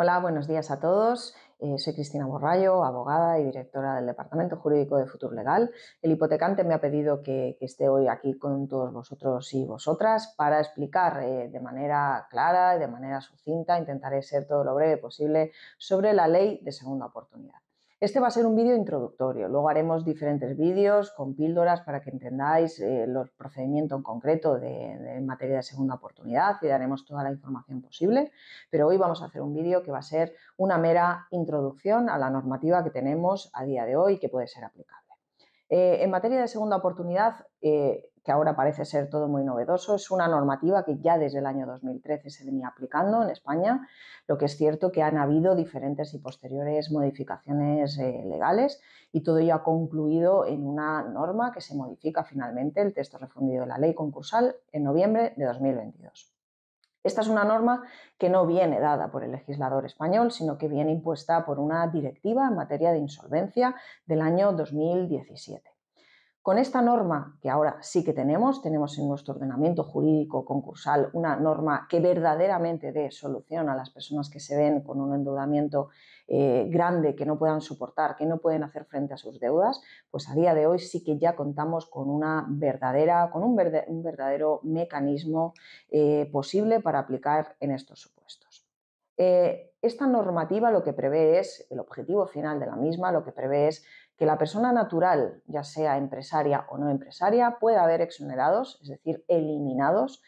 Hola, buenos días a todos. Eh, soy Cristina Borrayo, abogada y directora del Departamento Jurídico de Futuro Legal. El hipotecante me ha pedido que, esté hoy aquí con todos vosotros y vosotras para explicar eh, de manera clara y de manera sucinta, intentaré ser todo lo breve posible, sobre la ley de segunda oportunidad. Este va a ser un vídeo introductorio, luego haremos diferentes vídeos con píldoras para que entendáis eh, los procedimientos en concreto de, materia de segunda oportunidad y daremos toda la información posible, pero hoy vamos a hacer un vídeo que va a ser una mera introducción a la normativa que tenemos a día de hoy que puede ser aplicable. Eh, en materia de segunda oportunidad, eh, que ahora parece ser todo muy novedoso. Es una normativa que ya desde el año 2013 se venía aplicando en España. Lo que es cierto que han habido diferentes y posteriores modificaciones eh, legales y todo ello ha concluido en una norma que se modifica finalmente el texto refundido de la ley concursal en noviembre de 2022. Esta es una norma que no viene dada por el legislador español, sino que viene impuesta por una directiva en materia de insolvencia del año 2017. Con esta norma, que ahora sí que tenemos, tenemos en nuestro ordenamiento jurídico concursal una norma que verdaderamente dé solución a las personas que se ven con un endeudamiento eh, grande, que no puedan soportar, que no pueden hacer frente a sus deudas, pues a día de hoy sí que ya contamos con una verdadera, con un, verdadero mecanismo eh, posible para aplicar en estos supuestos. Eh, esta normativa lo que prevé es, el objetivo final de la misma, lo que prevé es que la persona natural, ya sea empresaria o no empresaria, pueda haber exonerados, es decir, eliminados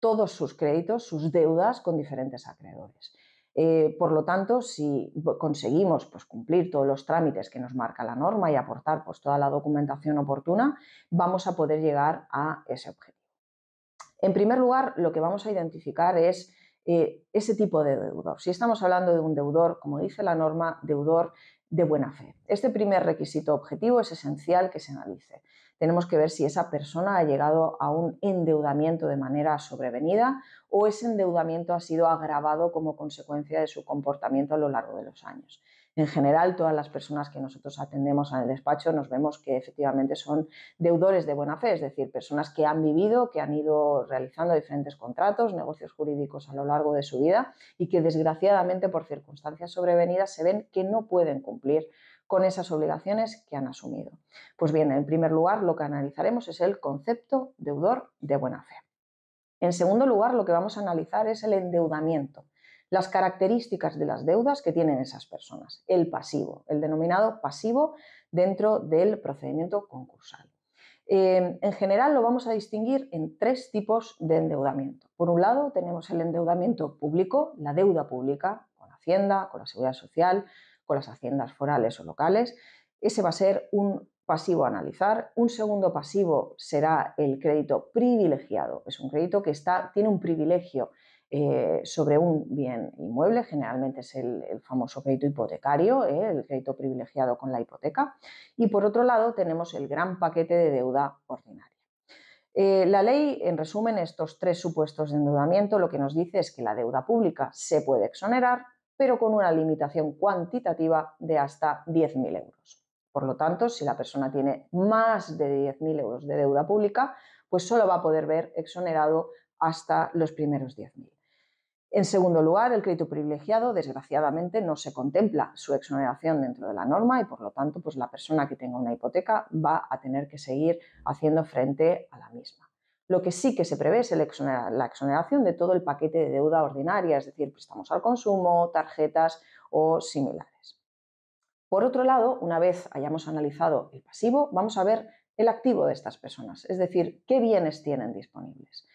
todos sus créditos, sus deudas con diferentes acreedores. Eh, por lo tanto, si conseguimos pues, cumplir todos los trámites que nos marca la norma y aportar pues, toda la documentación oportuna, vamos a poder llegar a ese objetivo. En primer lugar, lo que vamos a identificar es eh, ese tipo de deudor. Si estamos hablando de un deudor, como dice la norma, deudor de buena fe. Este primer requisito objetivo es esencial que se analice. Tenemos que ver si esa persona ha llegado a un endeudamiento de manera sobrevenida o ese endeudamiento ha sido agravado como consecuencia de su comportamiento a lo largo de los años en general todas las personas que nosotros atendemos en el despacho nos vemos que efectivamente son deudores de buena fe, es decir, personas que han vivido, que han ido realizando diferentes contratos, negocios jurídicos a lo largo de su vida y que desgraciadamente por circunstancias sobrevenidas se ven que no pueden cumplir con esas obligaciones que han asumido. Pues bien, en primer lugar, lo que analizaremos es el concepto deudor de buena fe. En segundo lugar, lo que vamos a analizar es el endeudamiento, las características de las deudas que tienen esas personas, el pasivo, el denominado pasivo dentro del procedimiento concursal. Eh, en general lo vamos a distinguir en tres tipos de endeudamiento. Por un lado tenemos el endeudamiento público, la deuda pública, con Hacienda, con la Seguridad Social, con las haciendas forales o locales. Ese va a ser un pasivo a analizar. Un segundo pasivo será el crédito privilegiado. Es un crédito que está, tiene un privilegio eh, sobre un bien inmueble, generalmente es el, famoso crédito hipotecario, ¿eh? el crédito privilegiado con la hipoteca, y por otro lado tenemos el gran paquete de deuda ordinaria. Eh, la ley, en resumen, estos tres supuestos de endeudamiento lo que nos dice es que la deuda pública se puede exonerar, pero con una limitación cuantitativa de hasta 10.000 euros. Por lo tanto, si la persona tiene más de 10.000 euros de deuda pública, pues solo va a poder ver exonerado hasta los primeros 10.000. En segundo lugar, el crédito privilegiado, desgraciadamente, no se contempla su exoneración dentro de la norma y, por lo tanto, pues la persona que tenga una hipoteca va a tener que seguir haciendo frente a la misma. Lo que sí que se prevé es la exoneración de todo el paquete de deuda ordinaria, es decir, préstamos al consumo, tarjetas o similares. Por otro lado, una vez hayamos analizado el pasivo, vamos a ver el activo de estas personas, es decir, qué bienes tienen disponibles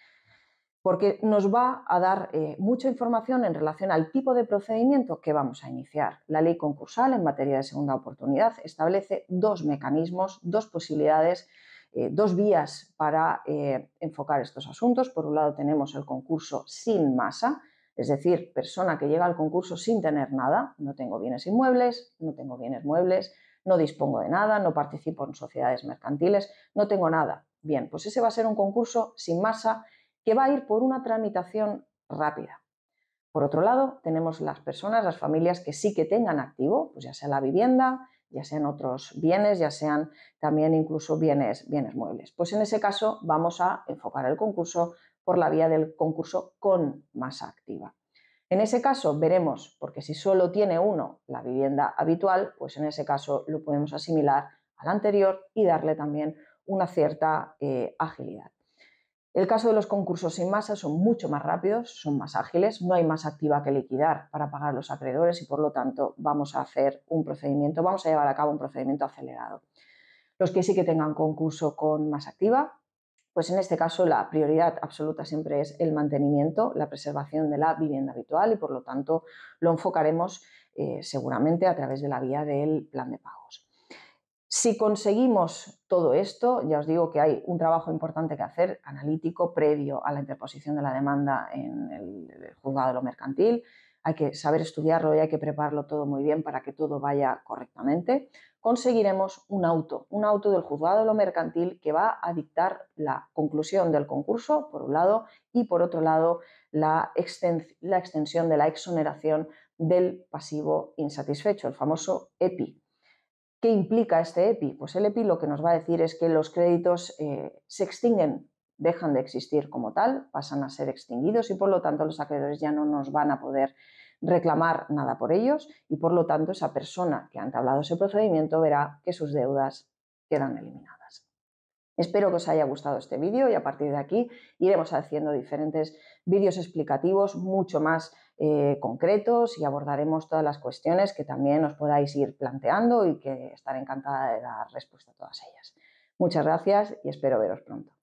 porque nos va a dar eh, mucha información en relación al tipo de procedimiento que vamos a iniciar. La ley concursal en materia de segunda oportunidad establece dos mecanismos, dos posibilidades, eh, dos vías para eh, enfocar estos asuntos. Por un lado tenemos el concurso sin masa, es decir, persona que llega al concurso sin tener nada, no tengo bienes inmuebles, no tengo bienes muebles, no dispongo de nada, no participo en sociedades mercantiles, no tengo nada. Bien, pues ese va a ser un concurso sin masa que va a ir por una tramitación rápida. Por otro lado, tenemos las personas, las familias que sí que tengan activo, pues ya sea la vivienda, ya sean otros bienes, ya sean también incluso bienes, bienes muebles. Pues en ese caso vamos a enfocar el concurso por la vía del concurso con masa activa. En ese caso veremos, porque si solo tiene uno la vivienda habitual, pues en ese caso lo podemos asimilar al anterior y darle también una cierta eh, agilidad. El caso de los concursos sin masa son mucho más rápidos, son más ágiles, no hay más activa que liquidar para pagar los acreedores y por lo tanto vamos a hacer un procedimiento, vamos a llevar a cabo un procedimiento acelerado. Los que sí que tengan concurso con más activa, pues en este caso la prioridad absoluta siempre es el mantenimiento, la preservación de la vivienda habitual y por lo tanto lo enfocaremos eh, seguramente a través de la vía del plan de pagos. Si conseguimos todo esto, ya os digo que hay un trabajo importante que hacer, analítico, previo a la interposición de la demanda en el juzgado de lo mercantil. Hay que saber estudiarlo y hay que prepararlo todo muy bien para que todo vaya correctamente. Conseguiremos un auto, un auto del juzgado de lo mercantil que va a dictar la conclusión del concurso, por un lado, y por otro lado, la, la extensión de la exoneración del pasivo insatisfecho, el famoso EPI. ¿Qué implica este EPI? Pues el EPI lo que nos va a decir es que los créditos eh, se extinguen, dejan de existir como tal, pasan a ser extinguidos y por lo tanto los acreedores ya no nos van a poder reclamar nada por ellos y por lo tanto esa persona que ha entablado ese procedimiento verá que sus deudas quedan eliminadas. Espero que os haya gustado este vídeo y a partir de aquí iremos haciendo diferentes vídeos explicativos mucho más eh, concretos y abordaremos todas las cuestiones que también os podáis ir planteando y que estaré encantada de dar respuesta a todas ellas. Muchas gracias y espero veros pronto.